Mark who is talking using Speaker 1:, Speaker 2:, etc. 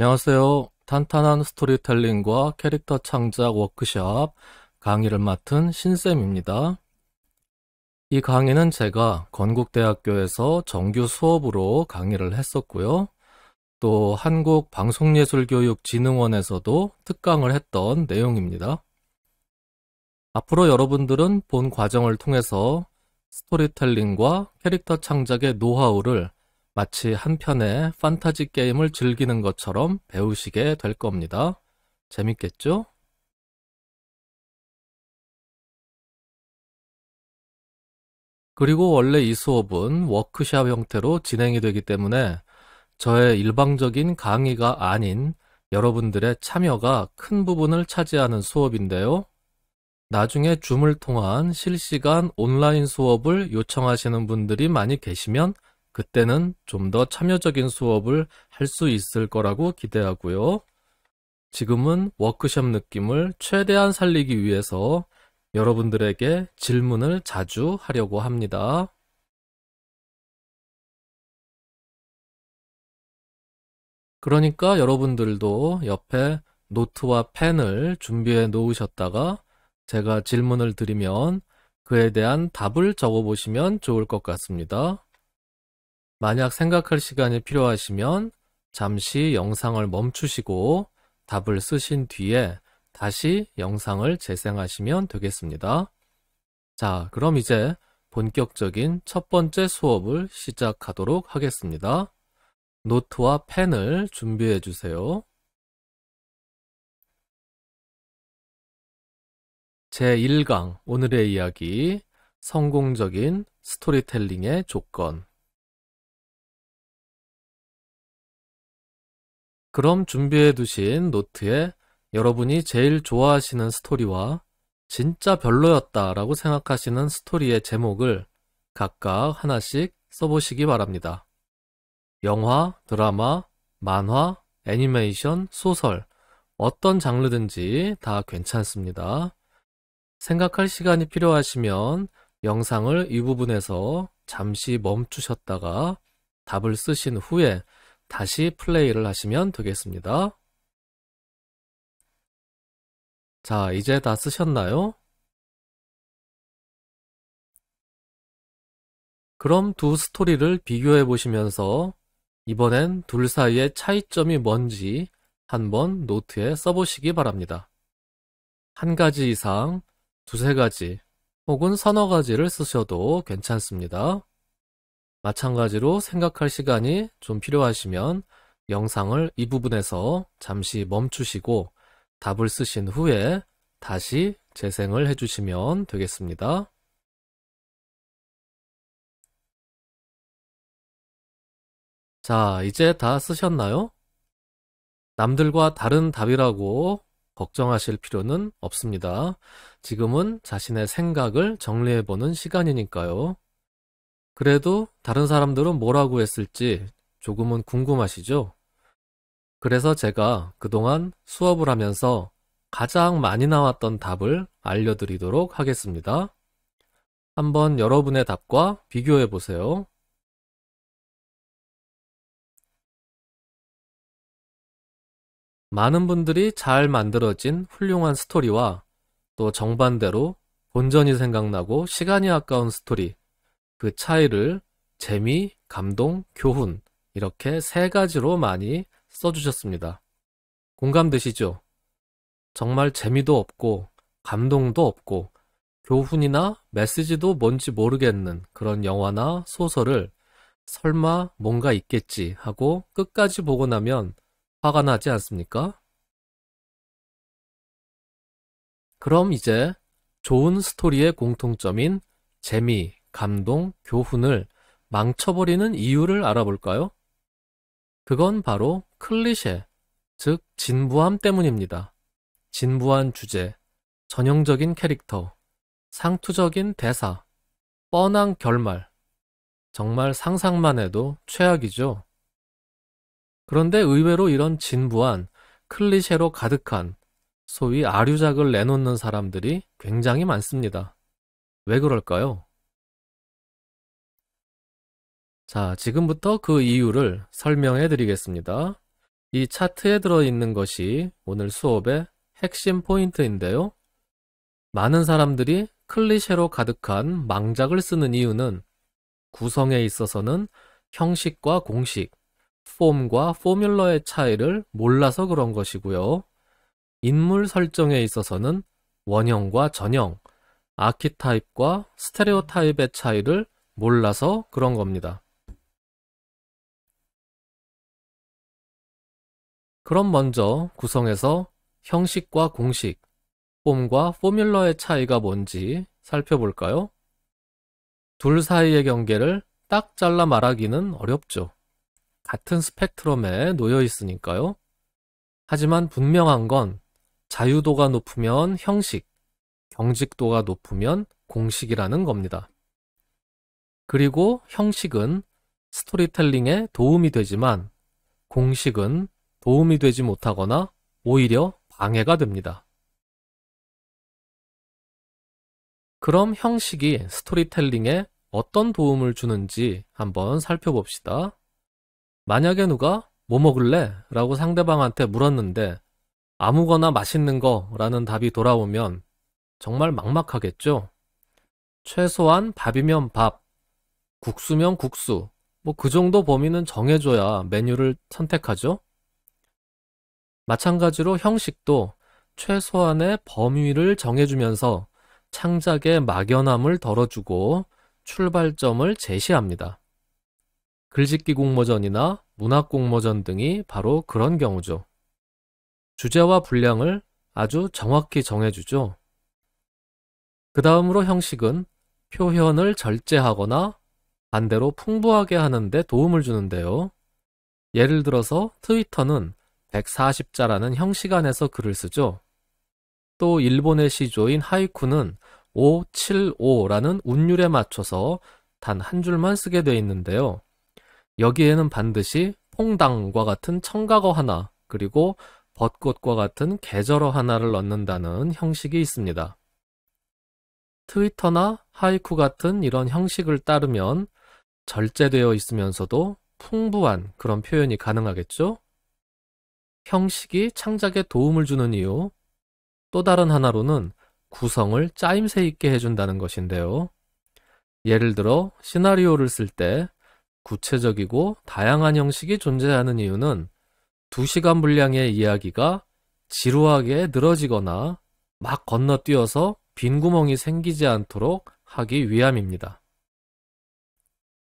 Speaker 1: 안녕하세요. 탄탄한 스토리텔링과 캐릭터 창작 워크샵 강의를 맡은 신쌤입니다. 이 강의는 제가 건국대학교에서 정규 수업으로 강의를 했었고요. 또 한국방송예술교육진흥원에서도 특강을 했던 내용입니다. 앞으로 여러분들은 본 과정을 통해서 스토리텔링과 캐릭터 창작의 노하우를 마치 한편의 판타지 게임을 즐기는 것처럼 배우시게 될 겁니다. 재밌겠죠? 그리고 원래 이 수업은 워크샵 형태로 진행이 되기 때문에 저의 일방적인 강의가 아닌 여러분들의 참여가 큰 부분을 차지하는 수업인데요. 나중에 줌을 통한 실시간 온라인 수업을 요청하시는 분들이 많이 계시면 그때는 좀 더 참여적인 수업을 할 수 있을 거라고 기대하고요. 지금은 워크숍 느낌을 최대한 살리기 위해서 여러분들에게 질문을 자주 하려고 합니다.
Speaker 2: 그러니까 여러분들도
Speaker 1: 옆에 노트와 펜을 준비해 놓으셨다가 제가 질문을 드리면 그에 대한 답을 적어 보시면 좋을 것 같습니다. 만약 생각할 시간이 필요하시면 잠시 영상을 멈추시고 답을 쓰신 뒤에 다시 영상을 재생하시면 되겠습니다. 자, 그럼 이제 본격적인 첫 번째 수업을 시작하도록 하겠습니다. 노트와 펜을 준비해 주세요.
Speaker 2: 제1강 오늘의 이야기 성공적인 스토리텔링의 조건 그럼 준비해
Speaker 1: 두신 노트에 여러분이 제일 좋아하시는 스토리와 진짜 별로였다 라고 생각하시는 스토리의 제목을 각각 하나씩 써보시기 바랍니다. 영화, 드라마, 만화, 애니메이션, 소설, 어떤 장르든지 다 괜찮습니다. 생각할 시간이 필요하시면 영상을 이 부분에서 잠시 멈추셨다가 답을 쓰신 후에 다시 플레이를 하시면 되겠습니다. 자, 이제 다 쓰셨나요?
Speaker 2: 그럼 두 스토리를
Speaker 1: 비교해 보시면서 이번엔 둘 사이의 차이점이 뭔지 한번 노트에 써보시기 바랍니다. 한 가지 이상, 두세 가지, 혹은 서너 가지를 쓰셔도 괜찮습니다. 마찬가지로 생각할 시간이 좀 필요하시면 영상을 이 부분에서 잠시 멈추시고 답을 쓰신 후에 다시 재생을 해주시면 되겠습니다. 자, 이제 다 쓰셨나요? 남들과 다른 답이라고 걱정하실 필요는 없습니다. 지금은 자신의 생각을 정리해보는 시간이니까요. 그래도 다른 사람들은 뭐라고 했을지 조금은 궁금하시죠? 그래서 제가 그동안 수업을 하면서 가장 많이 나왔던 답을 알려드리도록 하겠습니다. 한번 여러분의 답과 비교해 보세요. 많은 분들이 잘 만들어진 훌륭한 스토리와 또 정반대로 본전이 생각나고 시간이 아까운 스토리 그 차이를 재미, 감동, 교훈 이렇게 세 가지로 많이 써주셨습니다. 공감되시죠? 정말 재미도 없고 감동도 없고 교훈이나 메시지도 뭔지 모르겠는 그런 영화나 소설을 설마 뭔가 있겠지 하고 끝까지 보고 나면 화가 나지 않습니까? 그럼 이제 좋은 스토리의 공통점인 재미, 감동, 교훈을 망쳐버리는 이유를 알아볼까요? 그건 바로 클리셰, 즉 진부함 때문입니다. 진부한 주제, 전형적인 캐릭터, 상투적인 대사, 뻔한 결말. 정말 상상만 해도 최악이죠. 그런데 의외로 이런 진부한, 클리셰로 가득한 소위 아류작을 내놓는 사람들이 굉장히 많습니다. 왜 그럴까요? 자, 지금부터 그 이유를 설명해 드리겠습니다. 이 차트에 들어있는 것이 오늘 수업의 핵심 포인트인데요. 많은 사람들이 클리셰로 가득한 망작을 쓰는 이유는 구성에 있어서는 형식과 공식, 폼과 포뮬러의 차이를 몰라서 그런 것이고요. 인물 설정에 있어서는 원형과 전형, 아키타입과 스테레오타입의 차이를 몰라서 그런 겁니다. 그럼 먼저 구성에서 형식과 공식, 폼과 포뮬러의 차이가 뭔지 살펴볼까요? 둘 사이의 경계를 딱 잘라 말하기는 어렵죠. 같은 스펙트럼에 놓여 있으니까요. 하지만 분명한 건 자유도가 높으면 형식, 경직도가 높으면 공식이라는 겁니다. 그리고 형식은 스토리텔링에 도움이 되지만 공식은 도움이 되지 못하거나 오히려 방해가 됩니다. 그럼 형식이 스토리텔링에 어떤 도움을 주는지 한번 살펴봅시다. 만약에 누가 뭐 먹을래? 라고 상대방한테 물었는데 아무거나 맛있는 거 라는 답이 돌아오면 정말 막막하겠죠? 최소한 밥이면 밥, 국수면 국수, 뭐 그 정도 범위는 정해줘야 메뉴를 선택하죠? 마찬가지로 형식도 최소한의 범위를 정해주면서 창작의 막연함을 덜어주고 출발점을 제시합니다. 글짓기 공모전이나 문학 공모전 등이 바로 그런 경우죠. 주제와 분량을 아주 정확히 정해주죠. 그 다음으로 형식은 표현을 절제하거나 반대로 풍부하게 하는데 도움을 주는데요. 예를 들어서 트위터는 140자라는 형시간에서 글을 쓰죠. 또 일본의 시조인 하이쿠는 5, 7, 5라는 운율에 맞춰서 단 한 줄만 쓰게 돼 있는데요. 여기에는 반드시 퐁당과 같은 청각어 하나 그리고 벚꽃과 같은 계절어 하나를 넣는다는 형식이 있습니다. 트위터나 하이쿠 같은 이런 형식을 따르면 절제되어 있으면서도 풍부한 그런 표현이 가능하겠죠? 형식이 창작에 도움을 주는 이유, 또 다른 하나로는 구성을 짜임새 있게 해준다는 것인데요. 예를 들어 시나리오를 쓸 때 구체적이고 다양한 형식이 존재하는 이유는 2시간 분량의 이야기가 지루하게 늘어지거나 막 건너뛰어서 빈 구멍이 생기지 않도록 하기 위함입니다.